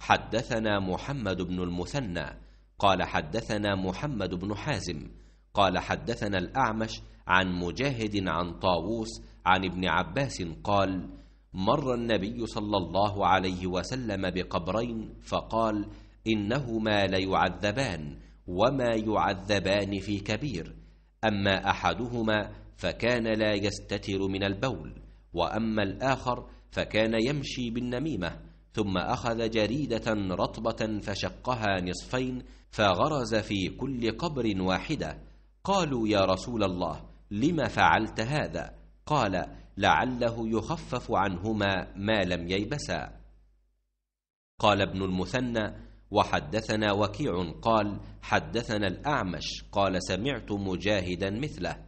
حدثنا محمد بن المثنى قال حدثنا محمد بن حازم قال حدثنا الأعمش عن مجاهد عن طاووس عن ابن عباس قال مر النبي صلى الله عليه وسلم بقبرين فقال إنهما ليعذبان وما يعذبان في كبير أما أحدهما فكان لا يستتر من البول وأما الآخر فكان يمشي بالنميمة ثم أخذ جريدة رطبة فشقها نصفين فغرز في كل قبر واحدة قالوا يا رسول الله لم فعلت هذا قال لعله يخفف عنهما ما لم ييبسا قال ابن المثنى وحدثنا وكيع قال حدثنا الأعمش قال سمعت مجاهدا مثله